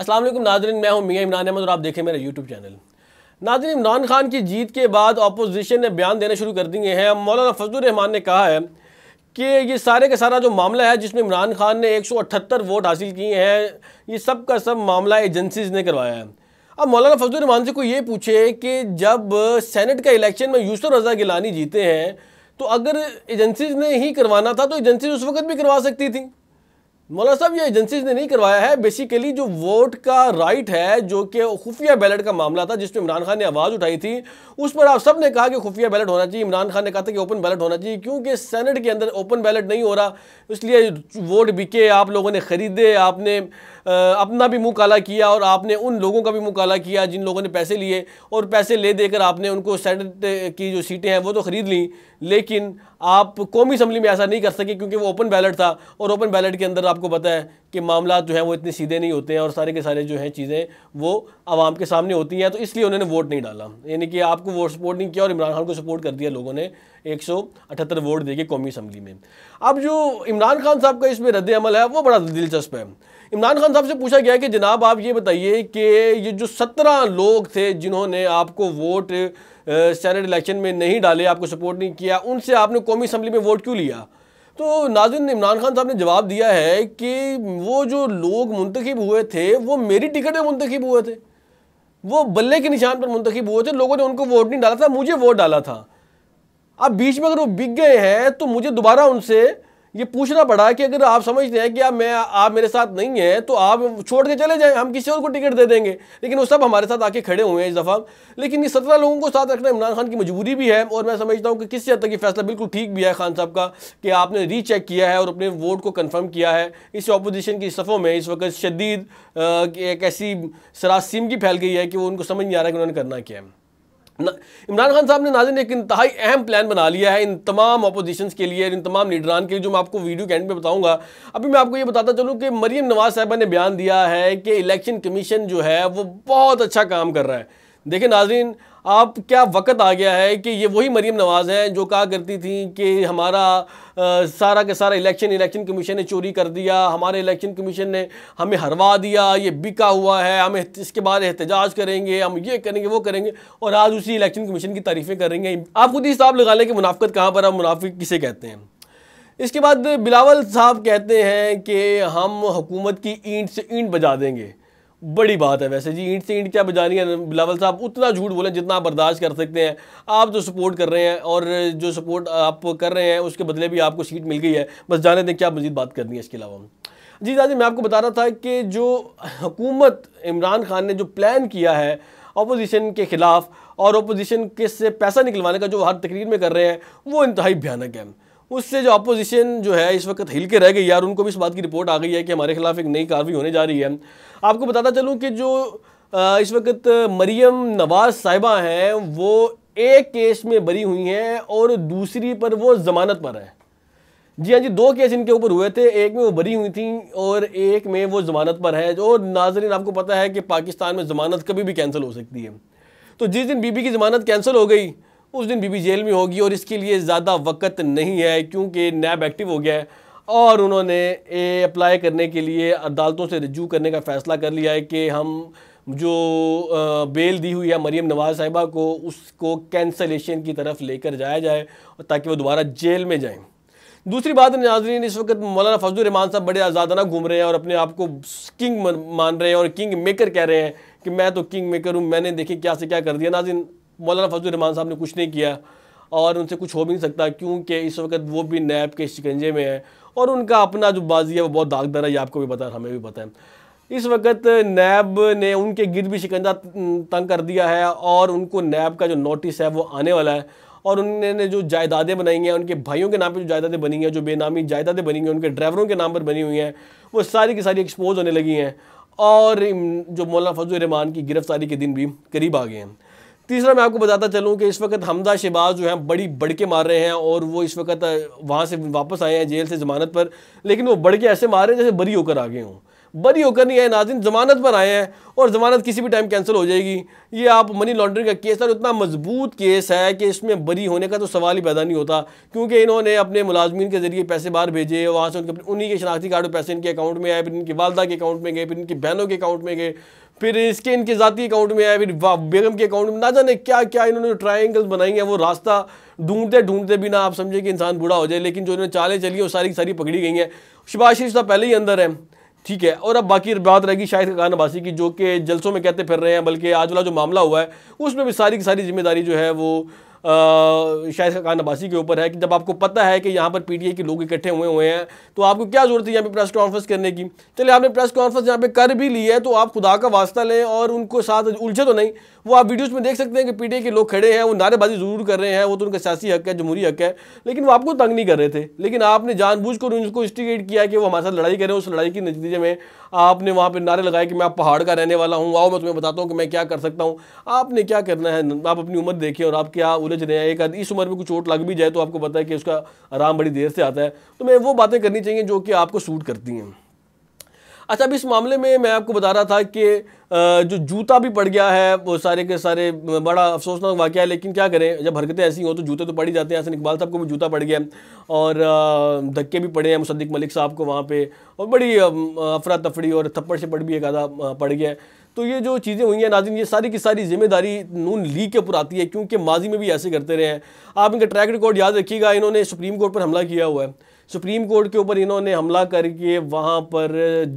Aslam Nadreen मैं हूं मियाँ इमरान अहमद और आप देखें मेरा यूट्यूब चैनल नादरीन इमरान खान की जीत के बाद अपोजिशन ने बयान देने शुरू कर दिए हैं मौलाना फजल रहमान ने कहा है कि ये सारे का सारा जो मामला है जिसमें इमरान खान ने 178 वोट हासिल किए हैं ये सब का सब मामला एजेंसीज ने करवाया है अब मौलाना फजल रहमान से कोई ये पूछे कि जब सेनेट का इलेक्शन में यूसुफ रजा गिलानी जीते हैं तो अगर एजेंसीज ने ही करवाना था तो एजेंसीज उस वक्त भी करवा सकती थी मौलाना साहब ये एजेंसीज ने नहीं करवाया है बेसिकली जो वोट का राइट है जो कि खुफिया बैलेट का मामला था जिसमें इमरान खान ने आवाज़ उठाई थी उस पर आप सब ने कहा कि खुफिया बैलेट होना चाहिए इमरान खान ने कहा था कि ओपन बैलेट होना चाहिए क्योंकि सेनेट के अंदर ओपन बैलेट नहीं हो रहा इसलिए वोट बिके आप लोगों ने ख़रीदे आपने अपना भी मुँह काला किया और आपने उन लोगों का भी मुँह काला किया जिन लोगों ने पैसे लिए और पैसे ले देकर आपने उनको सैनट की जो सीटें हैं वो तो ख़रीद लीं लेकिन आप कौमी असम्बली में ऐसा नहीं कर सके क्योंकि वो ओपन बैलेट था और ओपन बैलेट के अंदर आपको पता है कि मामला जो है वो इतने सीधे नहीं होते हैं और सारे के सारे जो हैं चीज़ें वो आवाम के सामने होती हैं तो इसलिए उन्होंने वोट नहीं डाला यानी कि आपको वोट सपोर्ट नहीं किया और इमरान खान को सपोर्ट कर दिया लोगों ने एक वोट दे के कौमी असम्बली में अब जो इमरान खान साहब का इसमें रद्द अमल है वो बड़ा दिलचस्प है इमरान खान साहब से पूछा गया कि जनाब आप ये बताइए कि ये जो सत्रह लोग थे जिन्होंने आपको वोट सैनेट इलेक्शन में नहीं डाले आपको सपोर्ट नहीं किया उनसे आपने कौमी असम्बली में वोट क्यों लिया तो नाजिन इमरान खान साहब ने जवाब दिया है कि वो जो लोग मुंतखब हुए थे वो मेरी टिकट में मुंतखब हुए थे वो बल्ले के निशान पर मुंतखब हुए थे लोगों ने उनको वोट नहीं डाला था मुझे वोट डाला था अब बीच में अगर वो बिक गए हैं तो मुझे दोबारा उनसे ये पूछना पड़ा कि अगर आप समझते हैं कि आप मैं आप मेरे साथ नहीं हैं तो आप छोड़ के चले जाएं हम किसी और को टिकट दे देंगे लेकिन वो सब हमारे साथ आके खड़े हुए हैं इस दफ़ा लेकिन ये सत्रह लोगों को साथ रखना इमरान खान की मजबूरी भी है और मैं समझता हूँ कि किसी हद तक ये फैसला बिल्कुल ठीक भी है खान साहब का कि आपने रीचेक किया है और अपने वोट को कन्फर्म किया है इस अपोजिशन की सफ़ों में इस वक्त शदीद एक ऐसी सरासीमगी फैल गई है कि वो उनको समझ नहीं आ रहा है कि उन्होंने करना क्या है इमरान खान साहब ने नाजिन एक इंतहाई अहम प्लान बना लिया है इन तमाम अपोजिशन के लिए इन तमाम लीडरान के लिए जो मैं आपको वीडियो के एंड में बताऊंगा अभी मैं आपको ये बताता चलूँ कि मरीम नवाज साहबा ने बयान दिया है कि इलेक्शन कमीशन जो है वो बहुत अच्छा काम कर रहा है देखिए नाजरीन आप क्या वक्त आ गया है कि ये वही मरीम नवाज़ हैं जो कहा करती थी कि हमारा आ, सारा के सारा इलेक्शन इलेक्शन कमीशन ने चोरी कर दिया हमारे इलेक्शन कमीशन ने हमें हरवा दिया ये बिका हुआ है हम इसके बाद एहतजाज करेंगे हम ये करेंगे वो करेंगे और आज उसी इलेक्शन कमीशन की तारीफ़ें करेंगे आप खुद ही हिसाब लगा लें कि मुनाफ्त कहाँ पर हम मुनाफिक किसे कहते हैं इसके बाद बिलावल साहब कहते हैं कि हम हुकूमत की ईंट से ईंट बजा देंगे बड़ी बात है वैसे जी ईंट से ईंट क्या बजानी है बिलावल साहब उतना झूठ बोलें जितना आप बर्दाश्त कर सकते हैं आप जो सपोर्ट कर रहे हैं और जो सपोर्ट आप कर रहे हैं उसके बदले भी आपको सीट मिल गई है बस जाने दें क्या मजीद बात करनी है इसके अलावा जी दादी मैं आपको बता रहा था कि जो हुकूमत इमरान खान ने जो प्लान किया है अपोजिशन के ख़िलाफ़ और अपोजिशन के से पैसा निकलवाने का जो हर तकरीर में कर रहे हैं वो इंतहाई भयानक है उससे जो अपोजिशन जो है इस वक्त हिल के रह गई यार उनको भी इस बात की रिपोर्ट आ गई है कि हमारे खिलाफ एक नई कार्रवाई होने जा रही है आपको बताता चलूँ कि जो इस वक्त मरियम नवाज साहिबा हैं वो एक केस में बरी हुई हैं और दूसरी पर वो ज़मानत पर हैं जी हाँ जी दो केस इनके ऊपर हुए थे एक में वो बरी हुई थी और एक में वो ज़मानत पर है और नाजरीन आपको पता है कि पाकिस्तान में ज़मानत कभी भी कैंसिल हो सकती है तो जिस दिन बीबी की ज़मानत कैंसिल हो गई उस दिन बीबी जेल में होगी और इसके लिए ज़्यादा वक्त नहीं है क्योंकि नैब एक्टिव हो गया है और उन्होंने ए अप्लाई करने के लिए अदालतों से रजू करने का फ़ैसला कर लिया है कि हम जो बेल दी हुई है मरीम नवाज़ साहिबा को उसको कैंसलेशन की तरफ लेकर जाया जाए ताकि वो दोबारा जेल में जाएँ दूसरी बात नाजरीन इस वक्त मौलाना फजल रहमान साहब बड़े आज़ादाना घूम रहे हैं और अपने आप को किंग मान रहे हैं और किंग मेकर कह रहे हैं कि मैं तो किंग मेकर हूँ मैंने देखे क्या से क्या कर दिया नाजिन मौलाना फजल रहमान साहब ने कुछ नहीं किया और उनसे कुछ हो भी नहीं सकता क्योंकि इस वक्त वो भी नैब के शिकंजे में है और उनका अपना जो बाजी है वो बहुत दागदार है ये आपको भी पता है हमें भी पता है इस वक्त नैब ने उनके गिर भी शिकंजा तंग कर दिया है और उनको नैब का जो नोटिस है वो आने वाला है और उन्होंने जो जायदादें बनाई हैं उनके भाइयों के नाम पे जो जायदादें बनी हैं जो बेनामी जायदादें बनी हुई हैं उनके ड्राइवरों के नाम पर बनी हुई हैं वो सारी की सारी एक्सपोज होने लगी हैं और जो मौलाना फजल रहमान की गिरफ्तारी के दिन भी करीब आ गए हैं तीसरा मैं आपको बताता चलूँ कि इस वक्त हमदा शहबाज जो है बड़ी बड़के मार रहे हैं और वो इस वक्त वहाँ से वापस आए हैं जेल से ज़मानत पर लेकिन वो बढ़ के ऐसे मार रहे हैं जैसे बरी होकर आ गए हों बरी होकर नहीं आए नाजिन ज़मानत पर आए हैं और ज़मानत किसी भी टाइम कैंसिल हो जाएगी ये आप मनी लॉन्ड्रिंग का केस है और इतना मजबूत केस है कि इसमें बरी होने का तो सवाल ही पैदा नहीं होता क्योंकि इन्होंने अपने मुलाजमीन के ज़रिए पैसे बाहर भेजे वहाँ से उनके उन्हीं के शनाख्ती कार्ड पैसे इनके अकाउंट में आए फिर इनकी वालदा के अकाउंट में गए फिर इनकी बहनों के अकाउंट में गए फिर इसके इनके ज़ाती अकाउंट में आए फिर बेगम के अकाउंट में ना जाने क्या क्या इन्होंने ट्राइंगल्स बनाई हैं वो रास्ता ढूंढते ढूंढते भी ना आप समझे कि इंसान बूढ़ा हो जाए लेकिन जो इन्होंने चालें चली वो सारी सारी पकड़ी गई हैं शिबाशी शरीफ साहब पहले ही अंदर है ठीक है और अब बाकी बात रहेगी शायद खान अब्बासी की जो कि जलसों में कहते फिर रहे हैं बल्कि आज वाला जो मामला हुआ है उसमें भी सारी की सारी जिम्मेदारी जो है वो शायद खान अब्बासी के ऊपर है कि जब आपको पता है कि यहाँ पर पी के लोग इकट्ठे हुए हुए हैं तो आपको क्या ज़रूरत है यहाँ पर प्रेस कॉन्फ्रेंस करने की चलिए आपने प्रेस कॉन्फ्रेंस यहाँ पर कर भी ली है तो आप खुदा का वास्ता लें और उनको साथ उलझे तो नहीं वो आप वीडियोज़ में देख सकते हैं कि पीटीए के लोग खड़े हैं वो नारेबाजी ज़रूर कर रहे हैं वो तो उनका सियासी हक है जमहूरी हक है लेकिन वो आपको तंग नहीं कर रहे थे लेकिन आपने जानबूझ कर उनको इंस्टिगेट किया कि वो हमारे साथ लड़ाई करें उस लड़ाई के नतीजे में आपने वहाँ पर नारे लगाए कि मैं आप पहाड़ का रहने वाला हूँ आओ मैं तुम्हें बताता हूँ कि मैं क्या कर सकता हूँ आपने क्या करना है आप अपनी उम्र देखें और आप क्या उलझ कॉलेज चले हैं एक आदमी इस उम्र में कुछ चोट लग भी जाए तो आपको पता है कि उसका आराम बड़ी देर से आता है तो मैं वो बातें करनी चाहिए जो कि आपको सूट करती हैं अच्छा अब इस मामले में मैं आपको बता रहा था कि जो जूता भी पड़ गया है वो सारे के सारे बड़ा अफसोसनाक वाक़ है लेकिन क्या करें जब हरकतें ऐसी हों तो जूते तो पड़ ही जाते हैं हसन इकबाल साहब को भी जूता पड़ गया और धक्के भी पड़े हैं मुसद्दिक मलिक साहब को वहाँ पे और बड़ी अफरा तफड़ी और थप्पड़ से पड़ भी एक आधा पड़ गया है तो ये जो चीज़ें हुई हैं नाजिन ये सारी की सारी जिम्मेदारी नून लीग के ऊपर आती है क्योंकि माजी में भी ऐसे करते रहे हैं आप इनका ट्रैक रिकॉर्ड याद रखिएगा इन्होंने सुप्रीम कोर्ट पर हमला किया हुआ है सुप्रीम कोर्ट के ऊपर इन्होंने हमला करके वहाँ पर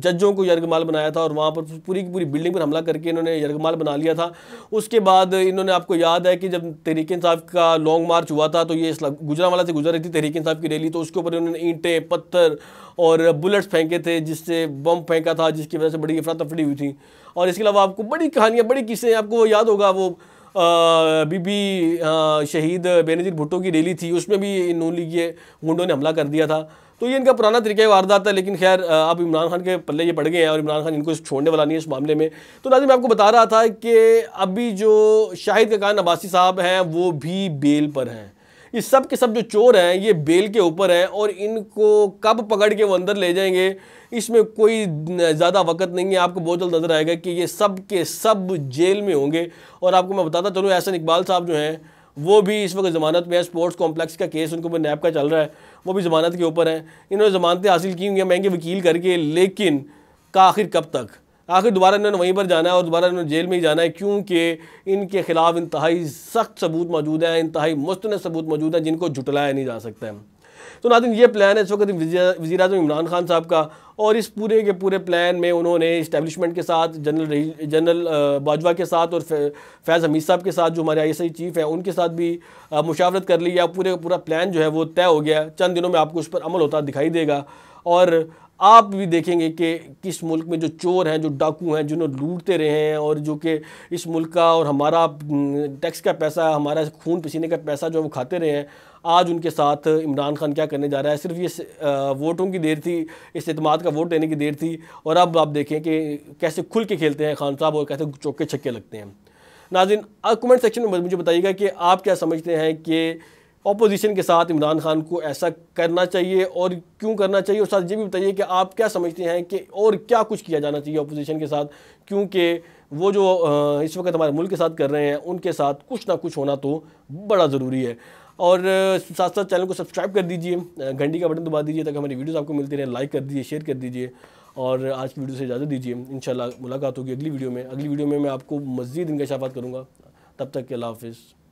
जजों को यर्गमाल बनाया था और वहाँ पर पूरी की पूरी बिल्डिंग पर हमला करके इन्होंने यर्गमाल बना लिया था उसके बाद इन्होंने आपको याद है कि जब तहरीक इंसाफ का लॉन्ग मार्च हुआ था तो ये गुजरावाला से गुजर रही थी तहरीक इंसाफ की रैली तो उसके ऊपर इन्होंने ईंटें पत्थर और बुलेट्स फेंके थे जिससे बम फेंका था जिसकी वजह से बड़ी अफरा तफरी हुई थी और इसके अलावा आपको बड़ी कहानियाँ बड़ी किस्से आपको याद होगा वो बीबी शहीद बेनजीर भुट्टो की रैली थी उसमें भी इन नू लीग के गुंडों ने हमला कर दिया था तो ये इनका पुराना तरीका वारदात है लेकिन खैर अब इमरान खान के पल्ले ये पड़ गए हैं और इमरान खान इनको छोड़ने वाला नहीं है इस मामले में तो नाजी मैं आपको बता रहा था कि अभी जो शाहिद कान अब्बासी साहब हैं वो भी बेल पर हैं ये सब के सब जो चोर हैं ये बेल के ऊपर हैं और इनको कब पकड़ के वो अंदर ले जाएंगे इसमें कोई ज़्यादा वक्त नहीं है आपको बहुत जल्द नज़र आएगा कि ये सब के सब जेल में होंगे और आपको मैं बताता चलूँ एहसन इकबाल साहब जो हैं वो भी इस वक्त ज़मानत में है स्पोर्ट्स कॉम्प्लेक्स का केस उनके ऊपर नैब का चल रहा है वो भी ज़मानत के ऊपर है इन्होंने ज़मानतें हासिल की हुई हैं महंगे वकील करके लेकिन का आखिर कब तक आखिर दोबारा इन्होंने वहीं पर जाना है और दोबारा इन्होंने जेल में ही जाना है क्योंकि इनके खिलाफ इंतहाई सख्त सबूत मौजूद है इंतहाई मुस्तन सबूत मौजूद है जिनको जुटलाया नहीं जा सकता है तो नादिन ये प्लान है इस वक्त वजी अजम इमरान खान साहब का और इस पूरे के पूरे प्लान में उन्होंने इस्टेबलिशमेंट के साथ जनरल जनरल बाजवा के साथ और फैज़ हमीद साहब के साथ जो हमारे आई एस आई चीफ़ हैं उनके साथ भी मुशावरत कर ली है पूरे पूरा प्लान जो है वो तय हो गया चंद दिनों में आपको उस पर अमल होता दिखाई देगा और आप भी देखेंगे कि किस मुल्क में जो चोर हैं जो डाकू हैं जिन्होंने लूटते रहे हैं और जो कि इस मुल्क का और हमारा टैक्स का पैसा हमारा खून पसीने का पैसा जो वो खाते रहे हैं आज उनके साथ इमरान खान क्या करने जा रहा है सिर्फ ये वोटों की देर थी इस अतमाद का वोट लेने की देर थी और अब आप देखें कि कैसे खुल के खेलते हैं खान साहब और कैसे चौके छक्के लगते हैं नाजिन कमेंट सेक्शन में मुझे बताइएगा कि आप क्या समझते हैं कि अपोजिशन के साथ इमरान खान को ऐसा करना चाहिए और क्यों करना चाहिए और साथ ये भी बताइए कि आप क्या समझते हैं कि और क्या कुछ किया जाना चाहिए अपोजिशन के साथ क्योंकि वो जो इस वक्त हमारे मुल्क के साथ कर रहे हैं उनके साथ कुछ ना कुछ होना तो बड़ा ज़रूरी है और साथ साथ चैनल को सब्सक्राइब कर दीजिए घंटी का बटन दबा दीजिए ताकि हमारी वीडियोज़ आपको मिलती रहे लाइक कर दीजिए शेयर कर दीजिए और आज की वीडियो से इजाज़त दीजिए इन मुलाकात होगी अगली वीडियो में अगली वीडियो में मैं आपको मज़ीद इनकशाफात करूँगा तब तक के अल्लाह हाफिज़